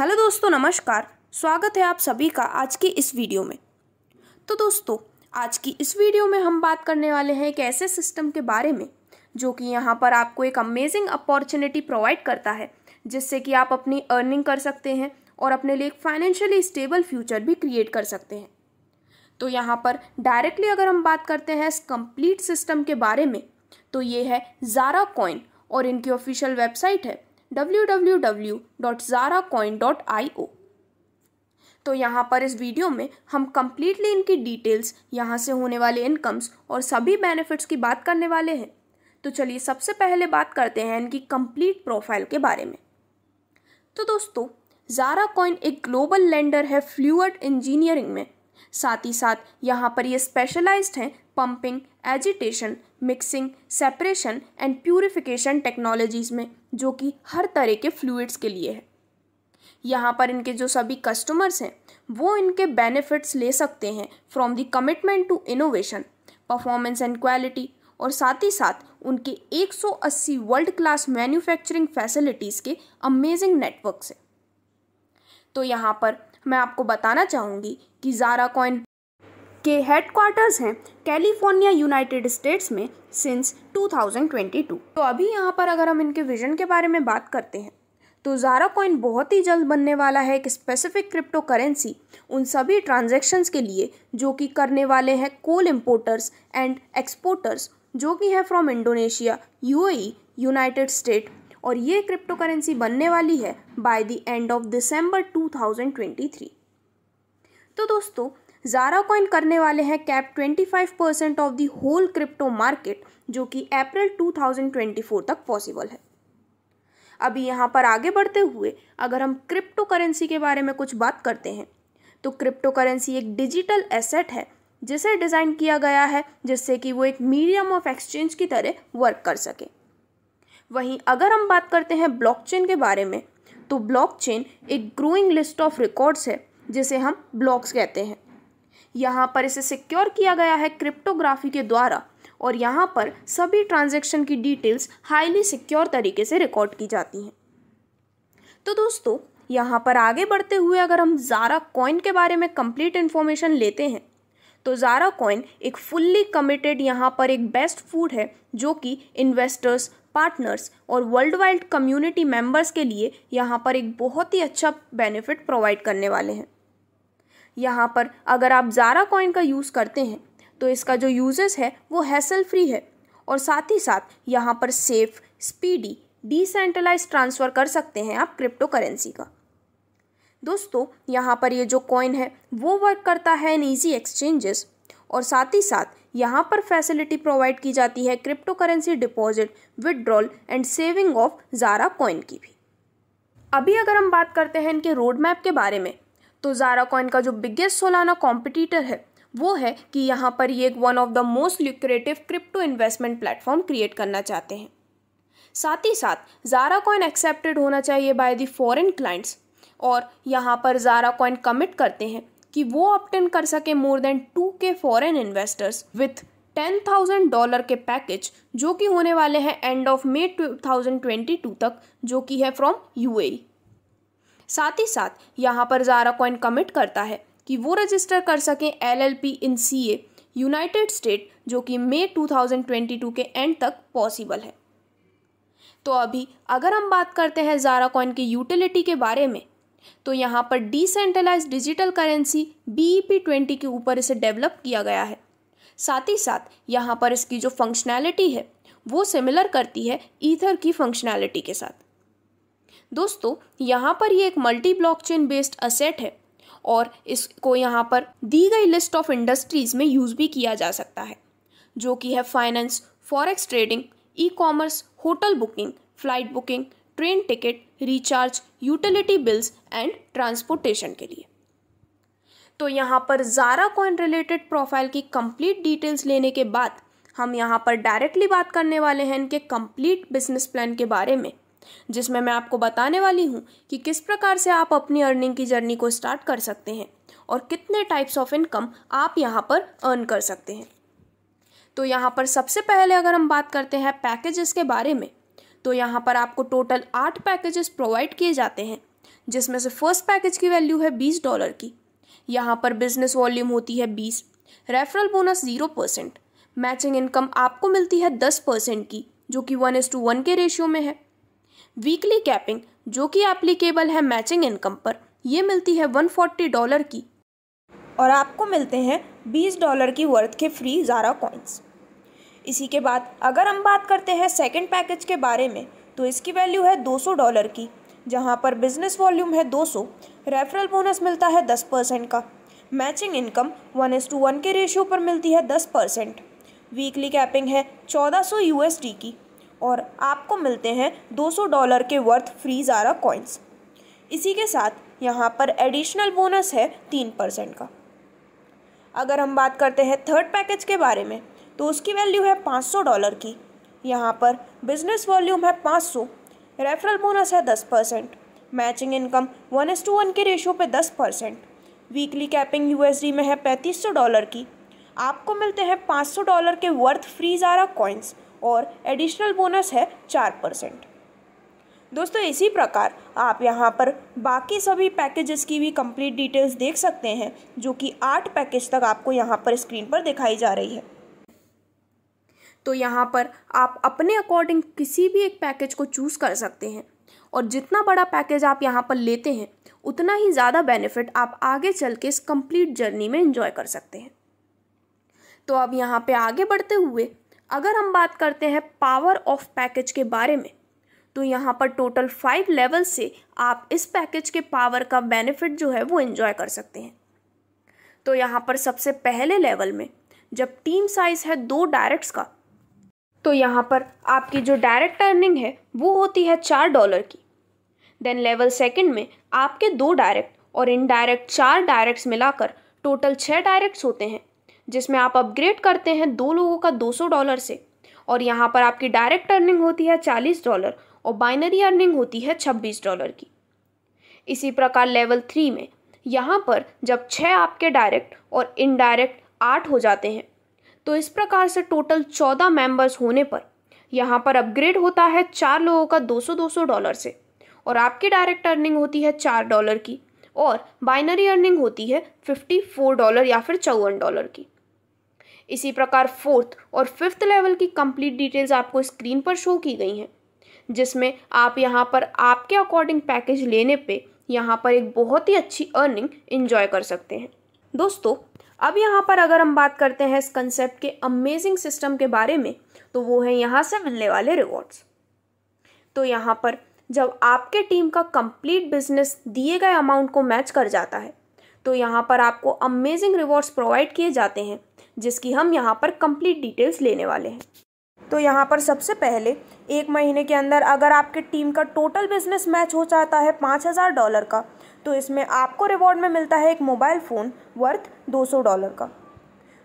hello दोस्तों नमस्कार स्वागत है आप सभी का आज की इस वीडियो में तो दोस्तों आज की इस वीडियो में हम बात करने वाले हैं एक ऐसे सिस्टम के बारे में जो कि यहाँ पर आपको एक अमेजिंग अपॉर्चुनिटी प्रोवाइड करता है जिससे कि आप अपनी अर्निंग कर सकते हैं और अपने लिए एक फाइनेंशियली स्टेबल फ्यूचर भी क्रिएट कर सकते हैं तो यहाँ पर डायरेक्टली अगर हम बात करते हैं इस कंप्लीट सिस्टम के बारे में तो ये है जारा कॉइन और इनकी ऑफिशियल वेबसाइट है www.zaracoin.io तो यहाँ पर इस वीडियो में हम कम्प्लीटली इनकी डिटेल्स यहाँ से होने वाले इनकम्स और सभी बेनिफिट्स की बात करने वाले हैं तो चलिए सबसे पहले बात करते हैं इनकी कंप्लीट प्रोफाइल के बारे में तो दोस्तों जारा कॉइन एक ग्लोबल लेंडर है फ्लूअड इंजीनियरिंग में साथ ही साथ यहाँ पर ये स्पेशलाइज्ड हैं pumping agitation mixing separation and purification technologies में जो कि हर तरह के फ्लूड्स के लिए है यहाँ पर इनके जो सभी कस्टमर्स हैं वो इनके बेनिफिट्स ले सकते हैं from the commitment to innovation performance and quality और साथ ही साथ उनके 180 वर्ल्ड क्लास मैन्युफैक्चरिंग फैसिलिटीज़ के अमेजिंग नेटवर्क से तो यहाँ पर मैं आपको बताना चाहूँगी कि जारा कॉइन के हेडक्वार्टर्स हैं कैलिफोर्निया यूनाइटेड स्टेट्स में सिंस 2022 तो अभी यहाँ पर अगर हम इनके विजन के बारे में बात करते हैं तो जारा कॉइन बहुत ही जल्द बनने वाला है एक स्पेसिफिक क्रिप्टो करेंसी उन सभी ट्रांजेक्शन्स के लिए जो कि करने वाले हैं कोल इम्पोर्टर्स एंड एक्सपोर्टर्स जो कि है from Indonesia U United State और ये क्रिप्टो करेंसी बनने वाली है by the end of December 2023 तो दोस्तों ज़ारा कॉइन करने वाले हैं cap 25 percent of the whole crypto market जो कि अप्रैल 2024 तक पॉसिबल है अभी यहाँ पर आगे बढ़ते हुए अगर हम क्रिप्टो करेंसी के बारे में कुछ बात करते हैं तो क्रिप्टो करेंसी एक डिजिटल एसेट है जिसे डिज़ाइन किया गया है जिससे कि वो एक मीडियम ऑफ एक्सचेंज की तरह वर्क कर सके वहीं अगर हम बात करते हैं ब्लॉकचेन के बारे में तो ब्लॉकचेन एक ग्रोइंग लिस्ट ऑफ रिकॉर्ड्स है जिसे हम ब्लॉक्स कहते हैं यहाँ पर इसे सिक्योर किया गया है क्रिप्टोग्राफी के द्वारा और यहाँ पर सभी ट्रांजेक्शन की डिटेल्स हाईली सिक्योर तरीके से रिकॉर्ड की जाती हैं तो दोस्तों यहाँ पर आगे बढ़ते हुए अगर हम ज़ारा कॉइन के बारे में कंप्लीट इन्फॉर्मेशन लेते हैं तो ज़ारा कॉइन एक फुल्ली कमिटेड यहाँ पर एक बेस्ट फूड है जो कि इन्वेस्टर्स पार्टनर्स और वर्ल्ड वाइड कम्युनिटी मेंबर्स के लिए यहाँ पर एक बहुत ही अच्छा बेनिफिट प्रोवाइड करने वाले हैं यहाँ पर अगर आप ज़ारा कॉइन का यूज़ करते हैं तो इसका जो यूजेस है वो हैसल फ्री है और साथ ही साथ यहाँ पर सेफ स्पीडी डिसेंट्रलाइज ट्रांसफ़र कर सकते हैं आप क्रिप्टो करेंसी का दोस्तों यहाँ पर ये जो कॉइन है वो वर्क करता है इन ईजी एक्सचेंजेस और साथ ही साथ यहाँ पर फैसिलिटी प्रोवाइड की जाती है crypto currency deposit withdrawal and saving of Zara coin की भी अभी अगर हम बात करते हैं इनके रोड मैप के बारे में तो ज़ारा कॉइन का जो बिगेस्ट सोलाना कॉम्पिटिटर है वो है कि यहाँ पर ये one of the most lucrative crypto investment platform create करना चाहते हैं साथ ही साथ ज़ारा कॉइन एक्सेप्टेड होना चाहिए बाय द फॉरेन क्लाइंट्स और यहाँ पर ज़ारा कॉइन कमिट करते हैं कि वो ऑप्टेन कर सके more than two K foreign investors with ten thousand dollar के पैकेज जो कि होने वाले हैं end of May two thousand twenty two तक जो कि है फ्रॉम यू साथ ही साथ यहाँ पर जारा कॉइन कमिट करता है कि वो रजिस्टर कर सकें L L P in C A United State जो कि May two thousand twenty two के एंड तक पॉसिबल है तो अभी अगर हम बात करते हैं जारा कॉइन की यूटिलिटी के बारे में तो यहाँ पर decentralise digital currency B E P twenty के ऊपर इसे डेवलप किया गया है साथ ही साथ यहाँ पर इसकी जो फंक्शनैलिटी है वो सिमिलर करती है ईथर की फंक्शनैलिटी के साथ दोस्तों यहाँ पर ये एक मल्टी ब्लॉकचेन बेस्ड असेट है और इसको यहाँ पर दी गई लिस्ट ऑफ इंडस्ट्रीज में यूज़ भी किया जा सकता है जो कि है finance forex trading e commerce hotel booking flight booking train ticket recharge utility bills and transportation के लिए तो यहाँ पर जारा कॉइन रिलेटेड प्रोफाइल की कंप्लीट डिटेल्स लेने के बाद हम यहाँ पर डायरेक्टली बात करने वाले हैं इनके कंप्लीट बिजनेस प्लान के बारे में जिसमें मैं आपको बताने वाली हूँ कि किस प्रकार से आप अपनी अर्निंग की जर्नी को स्टार्ट कर सकते हैं और कितने टाइप्स ऑफ इनकम आप यहाँ पर अर्न कर सकते हैं तो यहाँ पर सबसे पहले अगर हम बात करते हैं पैकेजेस के बारे में तो यहाँ पर आपको टोटल आठ पैकेजेस प्रोवाइड किए जाते हैं जिसमें से फर्स्ट पैकेज की वैल्यू है बीस डॉलर की यहाँ पर बिजनेस वॉल्यूम होती है बीस referral bonus zero percent matching income आपको मिलती है दस परसेंट की जो कि वन एस टू वन के रेशियो में है वीकली कैपिंग जो कि एप्लीकेबल है मैचिंग इनकम पर यह मिलती है 140 डॉलर की और आपको मिलते हैं 20 डॉलर की वर्थ के फ्री ज़ारा कॉइन्स इसी के बाद अगर हम बात करते हैं सेकेंड पैकेज के बारे में तो इसकी वैल्यू है 200 डॉलर की जहां पर बिजनेस वॉल्यूम है 200 रेफरल बोनस मिलता है 10 परसेंट का matching income one is to one के रेशियो पर मिलती है 10 परसेंट वीकली कैपिंग है 1400 यूएसडी की और आपको मिलते हैं 200 डॉलर के वर्थ फ्री ज़ारा कॉइन्स इसी के साथ यहाँ पर एडिशनल बोनस है तीन परसेंट का अगर हम बात करते हैं थर्ड पैकेज के बारे में तो उसकी वैल्यू है 500 डॉलर की यहाँ पर बिजनेस वॉल्यूम है 500 रेफरल बोनस है 10 percent matching income one is to one के रेशियो पे 10 परसेंट वीकली कैपिंग यू में है पैंतीस डॉलर की आपको मिलते हैं पाँच डॉलर के वर्थ फ्री ज़ारा कॉइन्स और एडिशनल बोनस है चार परसेंट दोस्तों इसी प्रकार आप यहाँ पर बाकी सभी पैकेजेस की भी कंप्लीट डिटेल्स देख सकते हैं जो कि आठ पैकेज तक आपको यहाँ पर स्क्रीन पर दिखाई जा रही है तो यहाँ पर आप अपने अकॉर्डिंग किसी भी एक पैकेज को चूज़ कर सकते हैं और जितना बड़ा पैकेज आप यहाँ पर लेते हैं उतना ही ज़्यादा बेनिफिट आप आगे चल के इस कंप्लीट जर्नी में इंजॉय कर सकते हैं तो अब यहाँ पे आगे बढ़ते हुए अगर हम बात करते हैं पावर ऑफ पैकेज के बारे में तो यहाँ पर टोटल फाइव लेवल से आप इस पैकेज के पावर का बेनिफिट जो है वो इन्जॉय कर सकते हैं तो यहाँ पर सबसे पहले लेवल में जब टीम साइज़ है दो डायरेक्ट्स का तो यहाँ पर आपकी जो डायरेक्ट अर्निंग है वो होती है चार डॉलर की देन लेवल सेकंड में आपके दो डायरेक्ट और इनडायरेक्ट चार डायरेक्ट्स मिलाकर टोटल छः डायरेक्ट्स होते हैं जिसमें आप अपग्रेड करते हैं दो लोगों का 200 डॉलर से और यहाँ पर आपकी डायरेक्ट अर्निंग होती है 40 डॉलर और बाइनरी अर्निंग होती है 26 डॉलर की इसी प्रकार लेवल थ्री में यहाँ पर जब छः आपके डायरेक्ट और इनडायरेक्ट आठ हो जाते हैं तो इस प्रकार से टोटल चौदह मेंबर्स होने पर यहाँ पर अपग्रेड होता है चार लोगों का 200-200 डॉलर से और आपकी डायरेक्ट अर्निंग होती है चार डॉलर की और बाइनरी अर्निंग होती है फिफ्टी फोर डॉलर या फिर चौवन डॉलर की इसी प्रकार फोर्थ और फिफ्थ लेवल की कंप्लीट डिटेल्स आपको स्क्रीन पर शो की गई हैं जिसमें आप यहाँ पर आपके अकॉर्डिंग पैकेज लेने पे यहाँ पर एक बहुत ही अच्छी अर्निंग इन्जॉय कर सकते हैं दोस्तों अब यहाँ पर अगर हम बात करते हैं इस कंसेप्ट के अमेजिंग सिस्टम के बारे में तो वो है यहाँ से मिलने वाले रिवॉर्ड्स तो यहाँ पर जब आपके टीम का कंप्लीट बिजनेस दिए गए अमाउंट को मैच कर जाता है तो यहाँ पर आपको अमेजिंग रिवॉर्ड्स प्रोवाइड किए जाते हैं जिसकी हम यहाँ पर कंप्लीट डिटेल्स लेने वाले हैं तो यहाँ पर सबसे पहले एक महीने के अंदर अगर आपके टीम का टोटल बिजनेस मैच हो जाता है पाँच हज़ार डॉलर का तो इसमें आपको रिवॉर्ड में मिलता है एक मोबाइल फ़ोन वर्थ दो सौ डॉलर का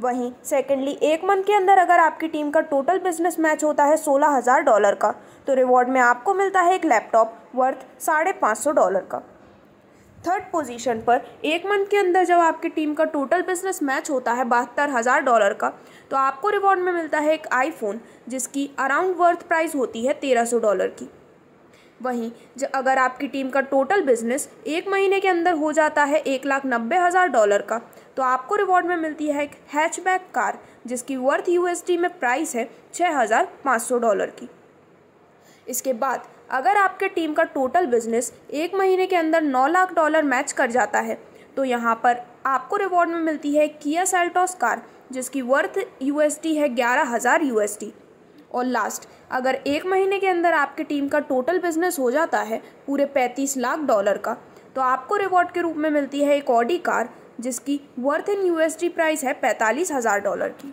वहीं सेकेंडली एक मंथ के अंदर अगर आपकी टीम का टोटल बिजनेस मैच होता है सोलह हज़ार डॉलर का तो रिवॉर्ड में आपको मिलता है एक लैपटॉप वर्थ साढ़े पाँच सौ डॉलर का थर्ड पोजीशन पर एक मंथ के अंदर जब आपकी टीम का टोटल बिजनेस मैच होता है बहत्तर हज़ार डॉलर का तो आपको रिवॉर्ड में मिलता है एक आईफोन जिसकी अराउंड वर्थ प्राइस होती है तेरह सौ डॉलर की वहीं अगर आपकी टीम का टोटल बिजनेस एक महीने के अंदर हो जाता है एक लाख नब्बे हज़ार डॉलर का तो आपको रिवॉर्ड में मिलती है एक हैचबैक कार जिसकी वर्थ यूएसडी में प्राइस है छः हज़ार पाँच सौ डॉलर की इसके बाद अगर आपके टीम का टोटल बिजनेस एक महीने के अंदर नौ लाख डॉलर मैच कर जाता है तो यहाँ पर आपको रिवॉर्ड में मिलती है किया सेल्टॉस कार जिसकी वर्थ यू है ग्यारह हज़ार यूएसडी और लास्ट अगर एक महीने के अंदर आपकी टीम का टोटल बिजनेस हो जाता है पूरे पैंतीस लाख डॉलर का तो आपको रिवॉर्ड के रूप में मिलती है एक ऑडी कार जिसकी वर्थ इन यूएसडी प्राइस है पैंतालीस हज़ार डॉलर की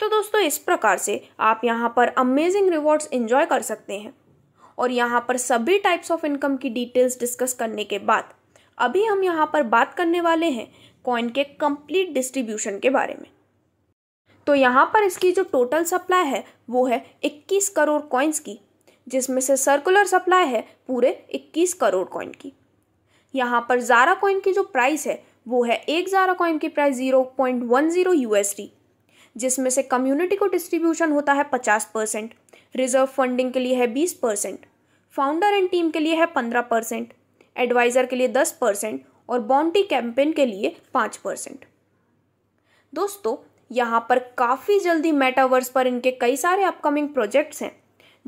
तो दोस्तों इस प्रकार से आप यहाँ पर अमेजिंग रिवॉर्ड्स इन्जॉय कर सकते हैं और यहाँ पर सभी टाइप्स ऑफ इनकम की डिटेल्स डिस्कस करने के बाद अभी हम यहाँ पर बात करने वाले हैं कॉइन के कंप्लीट डिस्ट्रीब्यूशन के बारे में तो यहाँ पर इसकी जो टोटल सप्लाई है वो है 21 करोड़ कॉइन्स की जिसमें से सर्कुलर सप्लाई है पूरे 21 करोड़ कॉइन की यहाँ पर ज़ारा कॉइन की जो प्राइस है वो है एक ज़ारा कॉइन की price zero point one zero USD जिसमें से कम्युनिटी को डिस्ट्रीब्यूशन होता है पचास परसेंट रिजर्व फंडिंग के लिए है बीस परसेंट फाउंडर एंड टीम के लिए है पंद्रह परसेंट एडवाइज़र के लिए दस परसेंट और बॉन्टी कैंपेन के लिए पाँच परसेंट दोस्तों यहाँ पर काफ़ी जल्दी मेटावर्स पर इनके कई सारे अपकमिंग प्रोजेक्ट्स हैं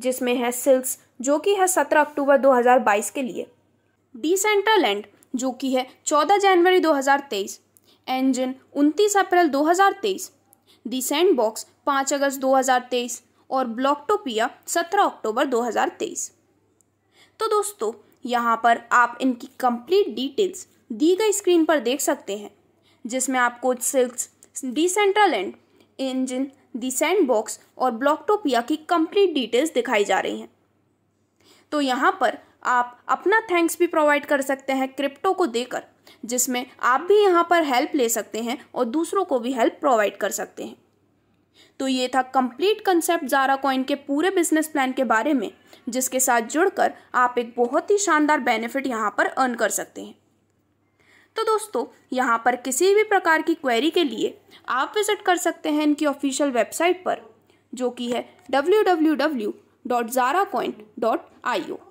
जिसमें है सिल्स जो कि है सत्रह अक्टूबर 2022 के लिए एंड जो कि है चौदह जनवरी 2023 एंजन उनतीस अप्रैल 2023 दी सैंड बॉक्स पाँच अगस्त 2023 और ब्लॉकटोपिया 17 अक्टूबर 2023 तो दोस्तों यहाँ पर आप इनकी कंप्लीट डिटेल्स दी गई स्क्रीन पर देख सकते हैं जिसमें आपको silks central and engine the sandbox और ब्लॉकटोपिया की कंप्लीट डिटेल्स दिखाई जा रही हैं तो यहाँ पर आप अपना थैंक्स भी प्रोवाइड कर सकते हैं क्रिप्टो को देकर जिसमें आप भी यहाँ पर हेल्प ले सकते हैं और दूसरों को भी हेल्प प्रोवाइड कर सकते हैं तो ये था कंप्लीट कंसेप्ट जारा कॉइन के पूरे बिजनेस प्लान के बारे में जिसके साथ जुड़कर आप एक बहुत ही शानदार बेनिफिट यहाँ पर अर्न कर सकते हैं तो दोस्तों यहाँ पर किसी भी प्रकार की क्वेरी के लिए आप विजिट कर सकते हैं इनकी ऑफिशियल वेबसाइट पर जो कि है W W W dot Zara coin dot I O